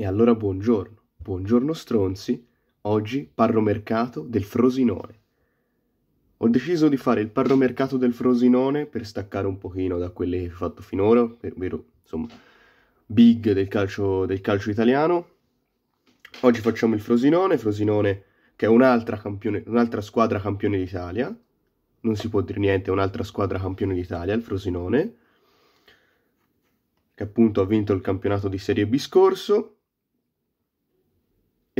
E allora buongiorno, buongiorno stronzi, oggi parromercato del Frosinone. Ho deciso di fare il parromercato del Frosinone per staccare un pochino da quelle che ho fatto finora, ovvero insomma big del calcio, del calcio italiano. Oggi facciamo il Frosinone, Frosinone che è un'altra, campione, un'altra squadra campione d'Italia, non si può dire niente, è un'altra squadra campione d'Italia, il Frosinone, che appunto ha vinto il campionato di Serie B scorso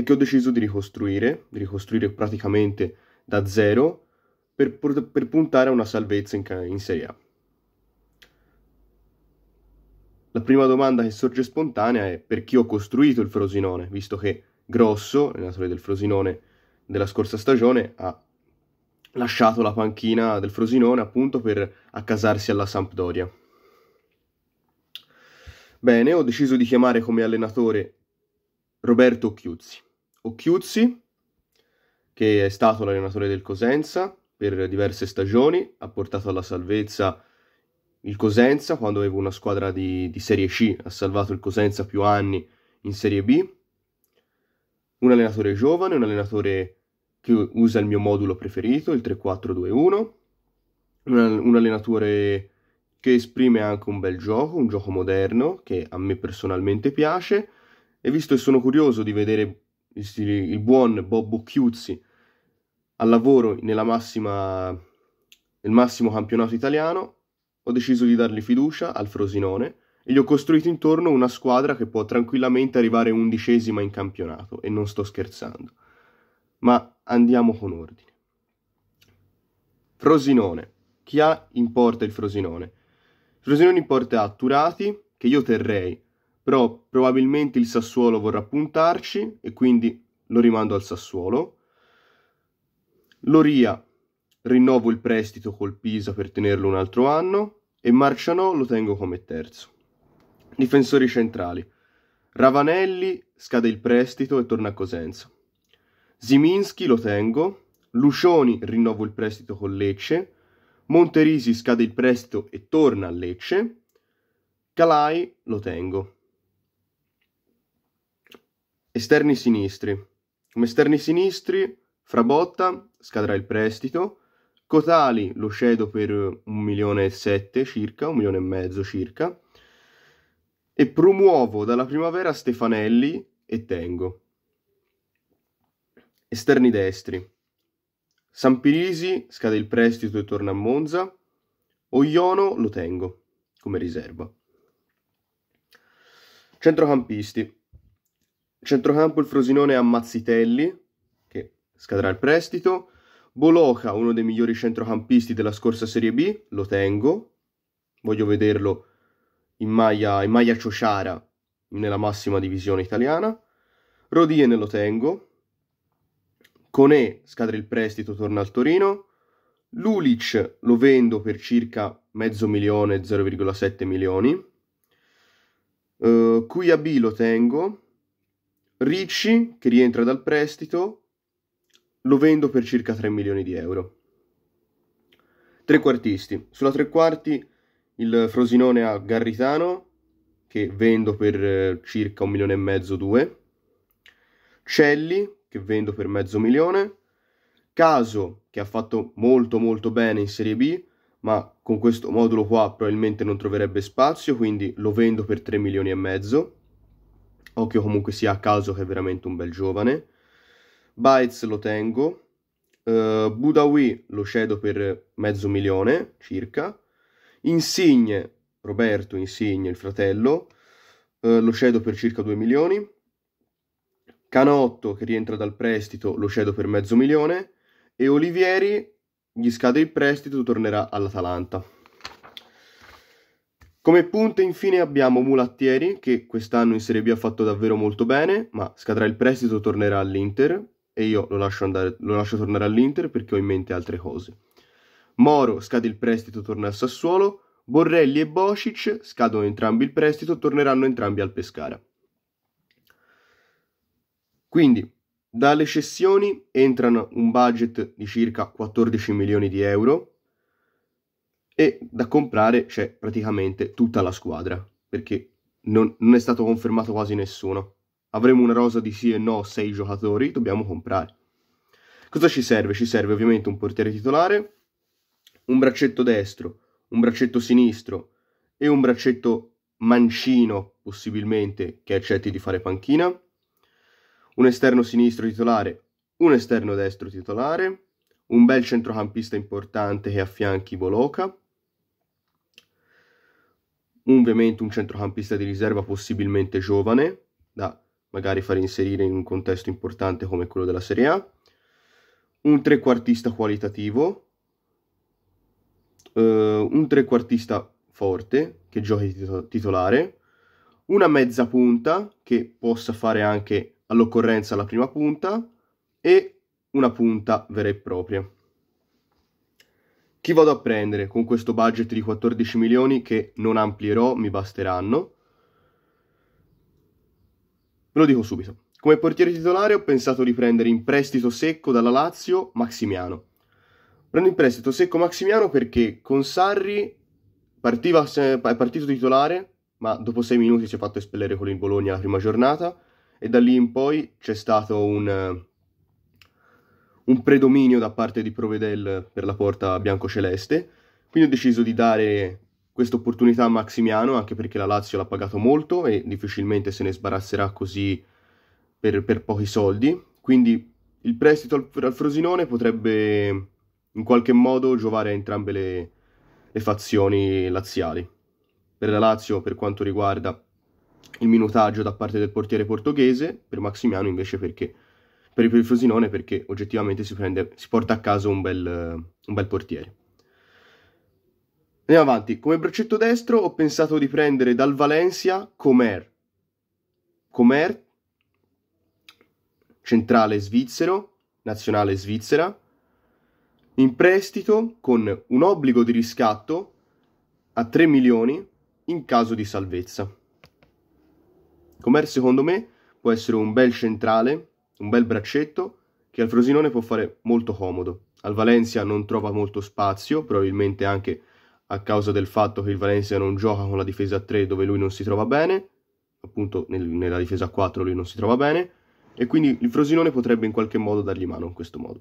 e che ho deciso di ricostruire, di ricostruire praticamente da zero per, per puntare a una salvezza in, in Serie A. La prima domanda che sorge spontanea è per chi ho costruito il Frosinone, visto che Grosso, allenatore del Frosinone della scorsa stagione, ha lasciato la panchina del Frosinone appunto per accasarsi alla Sampdoria. Bene, ho deciso di chiamare come allenatore Roberto Chiuzzi. Occhiuzzi, che è stato l'allenatore del Cosenza per diverse stagioni, ha portato alla salvezza il Cosenza quando aveva una squadra di, di Serie C, ha salvato il Cosenza più anni in Serie B, un allenatore giovane, un allenatore che usa il mio modulo preferito, il 3-4-2-1, un allenatore che esprime anche un bel gioco, un gioco moderno che a me personalmente piace e visto che sono curioso di vedere il buon Bob Bocchiuzzi al lavoro massima, nel massimo campionato italiano, ho deciso di dargli fiducia al Frosinone e gli ho costruito intorno una squadra che può tranquillamente arrivare undicesima in campionato, e non sto scherzando. Ma andiamo con ordine. Frosinone. Chi ha in porta il Frosinone? Il Frosinone in porta ha Turati, che io terrei però probabilmente il Sassuolo vorrà puntarci e quindi lo rimando al Sassuolo. Loria rinnovo il prestito col Pisa per tenerlo un altro anno e Marciano lo tengo come terzo. Difensori centrali. Ravanelli scade il prestito e torna a Cosenza. Ziminski lo tengo, Lucioni rinnovo il prestito con Lecce, Monterisi scade il prestito e torna a Lecce, Calai lo tengo. Esterni sinistri. Come esterni sinistri, Frabotta scadrà il prestito, Cotali lo cedo per 1 milione e 7 circa, 1 milione e mezzo circa, e promuovo dalla primavera Stefanelli e Tengo. Esterni destri. Sampirisi scade il prestito e torna a Monza, Oiono lo tengo come riserva. Centrocampisti. Centrocampo il Frosinone a Mazzitelli, che scadrà il prestito. Boloca, uno dei migliori centrocampisti della scorsa Serie B, lo tengo. Voglio vederlo in maglia, in maglia Ciociara nella massima divisione italiana. Rodiene lo tengo. Conè scadrà il prestito, torna al Torino. Lulic lo vendo per circa mezzo milione, 0,7 milioni. Uh, Qui a B lo tengo. Ricci, che rientra dal prestito, lo vendo per circa 3 milioni di euro. Tre quartisti. Sulla tre quarti il Frosinone a Garritano, che vendo per eh, circa un milione e mezzo, due. Celli, che vendo per mezzo milione. Caso, che ha fatto molto molto bene in Serie B, ma con questo modulo qua probabilmente non troverebbe spazio, quindi lo vendo per 3 milioni e mezzo. Occhio comunque sia a caso che è veramente un bel giovane. Bites lo tengo. Uh, eh, Budawi lo cedo per mezzo milione circa. Insigne, Roberto Insigne, il fratello, uh, lo cedo per circa 2 milioni. Canotto, che rientra dal prestito, lo cedo per mezzo milione. E Olivieri, gli scade il prestito, tornerà all'Atalanta. Come punte infine abbiamo Mulattieri che quest'anno in Serie B ha fatto davvero molto bene, ma scadrà il prestito, e tornerà all'Inter e io lo lascio, andare, lo lascio tornare all'Inter perché ho in mente altre cose. Moro scade il prestito, e torna al Sassuolo, Borrelli e Bocic scadono entrambi il prestito, e torneranno entrambi al Pescara. Quindi, dalle cessioni entrano un budget di circa 14 milioni di euro, e da comprare c'è praticamente tutta la squadra, perché non, non è stato confermato quasi nessuno. Avremo una rosa di sì e no, sei giocatori, dobbiamo comprare. Cosa ci serve? Ci serve ovviamente un portiere titolare, un braccetto destro, un braccetto sinistro e un braccetto mancino, possibilmente, che accetti di fare panchina, un esterno sinistro titolare, un esterno destro titolare, un bel centrocampista importante che affianchi Boloca, ovviamente un centrocampista di riserva possibilmente giovane, da magari far inserire in un contesto importante come quello della Serie A, un trequartista qualitativo, eh, un trequartista forte che giochi titolare, una mezza punta che possa fare anche all'occorrenza la prima punta e una punta vera e propria. Chi vado a prendere con questo budget di 14 milioni che non amplierò, mi basteranno? Ve lo dico subito. Come portiere titolare ho pensato di prendere in prestito secco dalla Lazio Maximiano. Prendo in prestito secco Maximiano perché con Sarri partiva, è partito titolare, ma dopo 6 minuti si è fatto espellere con il Bologna la prima giornata e da lì in poi c'è stato un un predominio da parte di Provedel per la porta biancoceleste, quindi ho deciso di dare questa opportunità a Maximiano anche perché la Lazio l'ha pagato molto e difficilmente se ne sbarazzerà così per, per pochi soldi, quindi il prestito al, al, Frosinone potrebbe in qualche modo giovare a entrambe le, le fazioni laziali. Per la Lazio per quanto riguarda il minutaggio da parte del portiere portoghese, per Maximiano invece perché per il Frosinone perché oggettivamente si, prende, si porta a casa un bel, un bel portiere. Andiamo avanti. Come braccetto destro ho pensato di prendere dal Valencia Comer. Comer, centrale svizzero, nazionale svizzera, in prestito con un obbligo di riscatto a 3 milioni in caso di salvezza. Comer secondo me può essere un bel centrale un bel braccetto che al Frosinone può fare molto comodo. Al Valencia non trova molto spazio, probabilmente anche a causa del fatto che il Valencia non gioca con la difesa a 3 dove lui non si trova bene, appunto nel, nella difesa a 4 lui non si trova bene, e quindi il Frosinone potrebbe in qualche modo dargli mano in questo modo.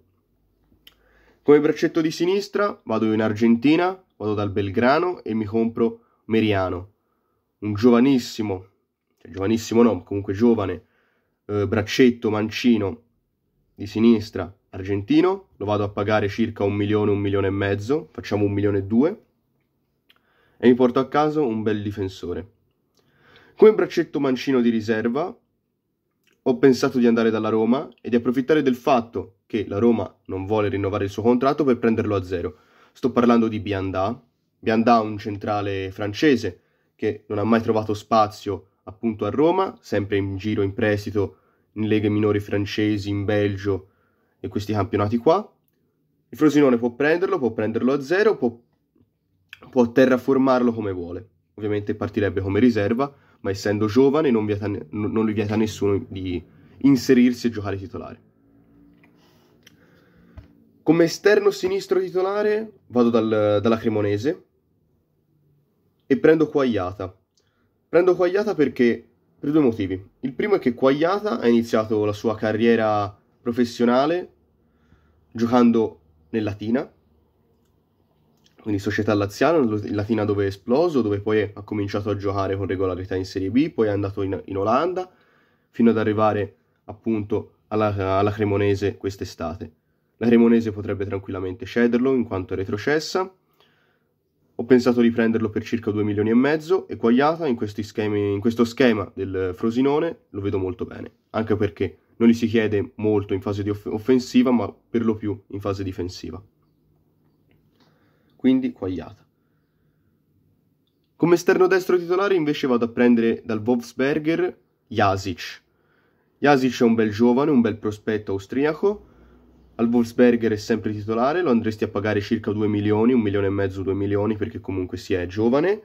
Come braccetto di sinistra vado in Argentina, vado dal Belgrano e mi compro Meriano, un giovanissimo, cioè giovanissimo no, comunque giovane, eh, braccetto mancino di sinistra argentino, lo vado a pagare circa un milione, un milione e mezzo, facciamo un milione e due, e mi porto a caso un bel difensore. Come braccetto mancino di riserva, ho pensato di andare dalla Roma e di approfittare del fatto che la Roma non vuole rinnovare il suo contratto per prenderlo a zero. Sto parlando di Biandà, Biandà un centrale francese che non ha mai trovato spazio appunto a Roma, sempre in giro in prestito in leghe minori francesi, in Belgio e questi campionati qua. Il Frosinone può prenderlo, può prenderlo a zero, può, può terraformarlo come vuole. Ovviamente partirebbe come riserva, ma essendo giovane non, vieta, non gli vieta nessuno di inserirsi e giocare titolare. Come esterno sinistro titolare vado dal, dalla Cremonese e prendo Quagliata Prendo Quagliata perché per due motivi. Il primo è che Quagliata ha iniziato la sua carriera professionale giocando nel Latina, quindi società laziana, Latina dove è esploso, dove poi ha cominciato a giocare con regolarità in Serie B, poi è andato in, in Olanda, fino ad arrivare appunto alla, alla Cremonese quest'estate. La Cremonese potrebbe tranquillamente cederlo in quanto retrocessa, ho pensato di prenderlo per circa 2 milioni e mezzo e Quagliata in, schemi, in questo schema del Frosinone lo vedo molto bene, anche perché non gli si chiede molto in fase off- offensiva, ma per lo più in fase difensiva. Quindi Quagliata. Come esterno destro titolare invece vado a prendere dal Wolfsberger Jasic. Jasic è un bel giovane, un bel prospetto austriaco, al Wolfsberger è sempre titolare, lo andresti a pagare circa 2 milioni, 1 milione e mezzo, 2 milioni, perché comunque si è giovane.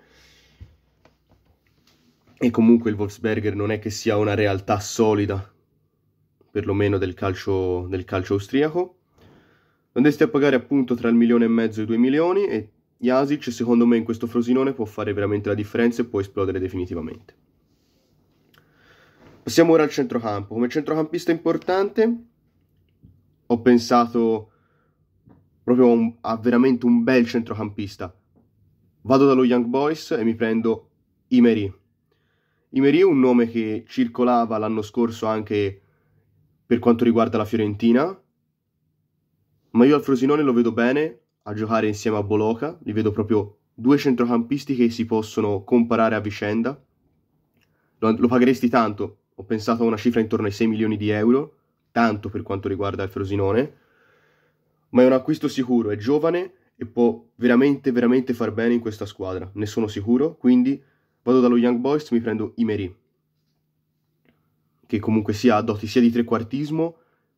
E comunque il Wolfsberger non è che sia una realtà solida, perlomeno del calcio, del calcio austriaco. Lo andresti a pagare appunto tra il milione e mezzo e i 2 milioni e Jasic secondo me in questo Frosinone può fare veramente la differenza e può esplodere definitivamente. Passiamo ora al centrocampo. Come centrocampista importante ho pensato proprio a, un, a veramente un bel centrocampista. Vado dallo Young Boys e mi prendo Imeri. Imeri è un nome che circolava l'anno scorso anche per quanto riguarda la Fiorentina, ma io al Frosinone lo vedo bene a giocare insieme a Boloca, li vedo proprio due centrocampisti che si possono comparare a vicenda. Lo, lo pagheresti tanto, ho pensato a una cifra intorno ai 6 milioni di euro, tanto per quanto riguarda il Frosinone, ma è un acquisto sicuro, è giovane e può veramente, veramente far bene in questa squadra, ne sono sicuro, quindi vado dallo Young Boys e mi prendo Imeri, che comunque sia ha doti sia di trequartismo,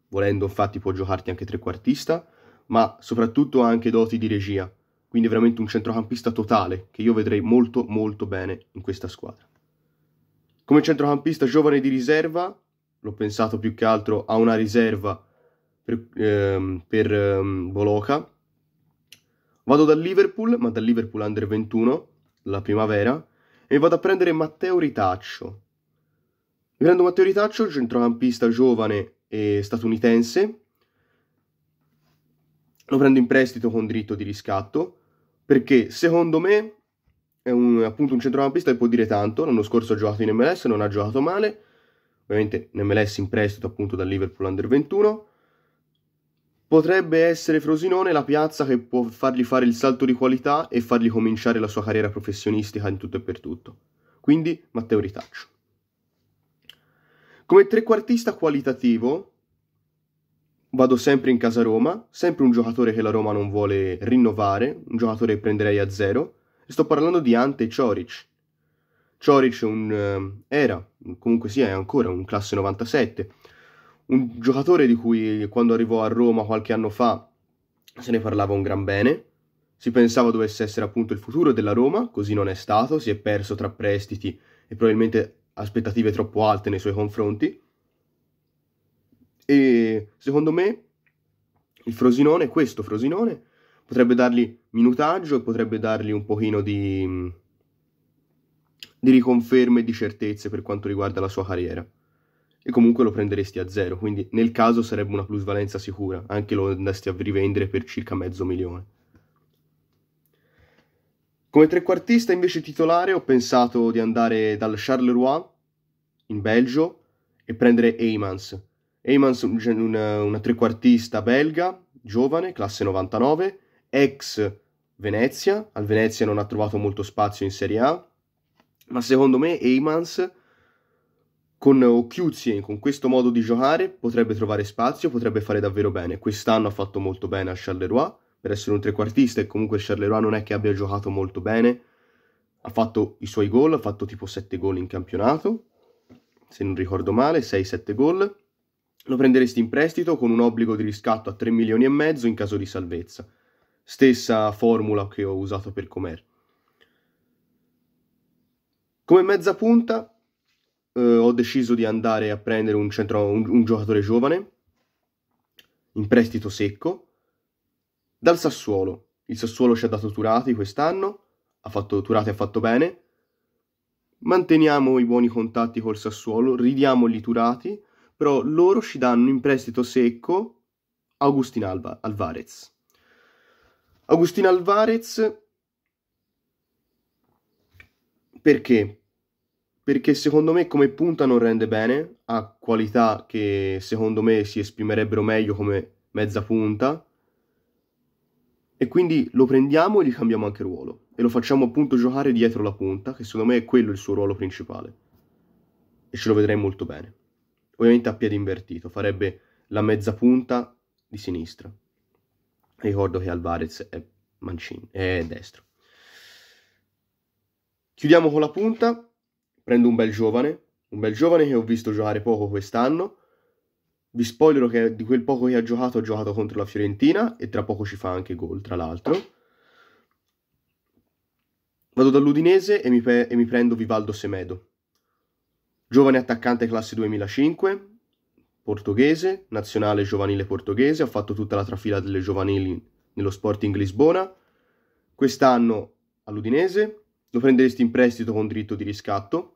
volendo infatti può giocarti anche trequartista, ma soprattutto ha anche doti di regia, quindi è veramente un centrocampista totale che io vedrei molto molto bene in questa squadra. Come centrocampista giovane di riserva l'ho pensato più che altro a una riserva per, ehm, per ehm, Boloca. Vado dal Liverpool, ma dal Liverpool Under 21, la primavera, e vado a prendere Matteo Ritaccio. Mi prendo Matteo Ritaccio, centrocampista giovane e statunitense. Lo prendo in prestito con diritto di riscatto, perché secondo me è un, appunto un centrocampista che può dire tanto. L'anno scorso ha giocato in MLS, non ha giocato male, ovviamente Nemeles in prestito appunto dal Liverpool Under 21. Potrebbe essere Frosinone la piazza che può fargli fare il salto di qualità e fargli cominciare la sua carriera professionistica in tutto e per tutto. Quindi Matteo Ritaccio. Come trequartista qualitativo vado sempre in casa Roma, sempre un giocatore che la Roma non vuole rinnovare, un giocatore che prenderei a zero. Sto parlando di Ante Cioric, Cioric un, ehm, era, comunque sia, è ancora un classe 97, un giocatore di cui quando arrivò a Roma qualche anno fa se ne parlava un gran bene, si pensava dovesse essere appunto il futuro della Roma, così non è stato, si è perso tra prestiti e probabilmente aspettative troppo alte nei suoi confronti. E secondo me il Frosinone, questo Frosinone, potrebbe dargli minutaggio e potrebbe dargli un pochino di di riconferme e di certezze per quanto riguarda la sua carriera. E comunque lo prenderesti a zero, quindi nel caso sarebbe una plusvalenza sicura, anche lo andasti a rivendere per circa mezzo milione. Come trequartista invece titolare ho pensato di andare dal Charleroi in Belgio e prendere Eymans. Eymans una, una trequartista belga, giovane, classe 99, ex Venezia, al Venezia non ha trovato molto spazio in Serie A, ma secondo me Eymans con Occhiuzzi con questo modo di giocare, potrebbe trovare spazio, potrebbe fare davvero bene. Quest'anno ha fatto molto bene a Charleroi, per essere un trequartista, e comunque Charleroi non è che abbia giocato molto bene. Ha fatto i suoi gol, ha fatto tipo 7 gol in campionato, se non ricordo male, 6-7 gol. Lo prenderesti in prestito con un obbligo di riscatto a 3 milioni e mezzo in caso di salvezza. Stessa formula che ho usato per Comer. Come mezza punta eh, ho deciso di andare a prendere un, centro, un, un giocatore giovane in prestito secco dal Sassuolo. Il Sassuolo ci ha dato Turati quest'anno, ha fatto, Turati ha fatto bene. Manteniamo i buoni contatti col Sassuolo, ridiamogli Turati, però loro ci danno in prestito secco Agustin Alba, Alvarez. Agustin Alvarez perché? Perché secondo me come punta non rende bene, ha qualità che secondo me si esprimerebbero meglio come mezza punta. E quindi lo prendiamo e gli cambiamo anche ruolo. E lo facciamo appunto giocare dietro la punta, che secondo me è quello il suo ruolo principale. E ce lo vedrei molto bene. Ovviamente a piede invertito, farebbe la mezza punta di sinistra. Ricordo che Alvarez è mancino, è destro. Chiudiamo con la punta, prendo un bel giovane, un bel giovane che ho visto giocare poco quest'anno. Vi spoilero che di quel poco che ha giocato, ha giocato contro la Fiorentina e tra poco ci fa anche gol, tra l'altro. Vado dall'Udinese e mi, pe- e mi prendo Vivaldo Semedo, giovane attaccante classe 2005, portoghese, nazionale giovanile portoghese, ha fatto tutta la trafila delle giovanili nello Sporting Lisbona, quest'anno all'Udinese, lo prenderesti in prestito con diritto di riscatto.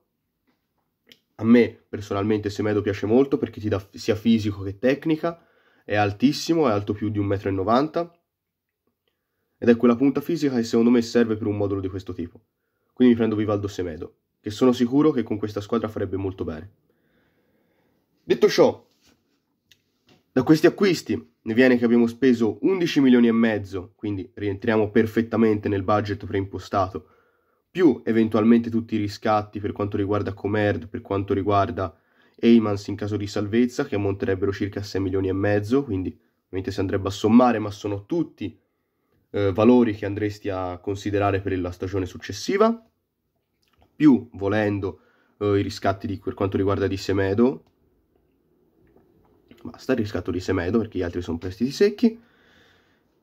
A me personalmente Semedo piace molto perché ti dà sia fisico che tecnica, è altissimo, è alto più di 1,90 m ed è quella punta fisica che secondo me serve per un modulo di questo tipo. Quindi mi prendo Vivaldo Semedo, che sono sicuro che con questa squadra farebbe molto bene. Detto ciò, da questi acquisti ne viene che abbiamo speso 11 milioni e mezzo, quindi rientriamo perfettamente nel budget preimpostato più eventualmente tutti i riscatti per quanto riguarda Comerd, per quanto riguarda Eymans in caso di salvezza, che ammonterebbero circa 6 milioni e mezzo, quindi ovviamente si andrebbe a sommare, ma sono tutti eh, valori che andresti a considerare per la stagione successiva, più volendo eh, i riscatti di, per quanto riguarda di Semedo, basta il riscatto di Semedo perché gli altri sono prestiti secchi,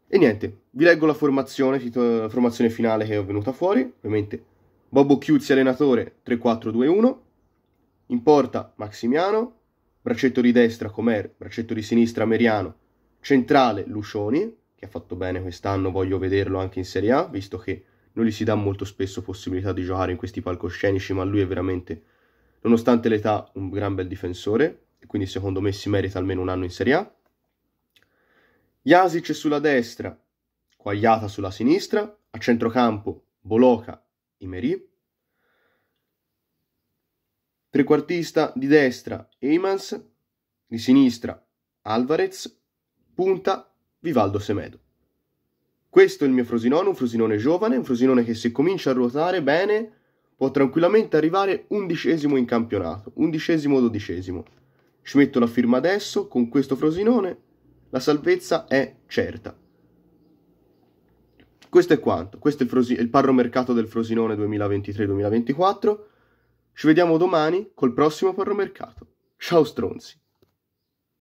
e niente, vi leggo la formazione, la formazione finale che è venuta fuori, ovviamente Bobo Chiuzzi allenatore 3-4-2-1, in porta Maximiano, braccetto di destra Comer, braccetto di sinistra Meriano, centrale Lucioni, che ha fatto bene quest'anno, voglio vederlo anche in Serie A, visto che non gli si dà molto spesso possibilità di giocare in questi palcoscenici, ma lui è veramente, nonostante l'età, un gran bel difensore, e quindi secondo me si merita almeno un anno in Serie A. Jasic sulla destra, Quagliata sulla sinistra, a centrocampo Boloca, Imerì, trequartista di destra Eimans, di sinistra Alvarez, punta Vivaldo Semedo. Questo è il mio Frosinone, un Frosinone giovane, un Frosinone che se comincia a ruotare bene può tranquillamente arrivare undicesimo in campionato, undicesimo o dodicesimo. Ci metto la firma adesso con questo Frosinone la salvezza è certa. Questo è quanto, questo è il, Frosi- il parromercato del Frosinone 2023-2024. Ci vediamo domani col prossimo parromercato. Ciao stronzi!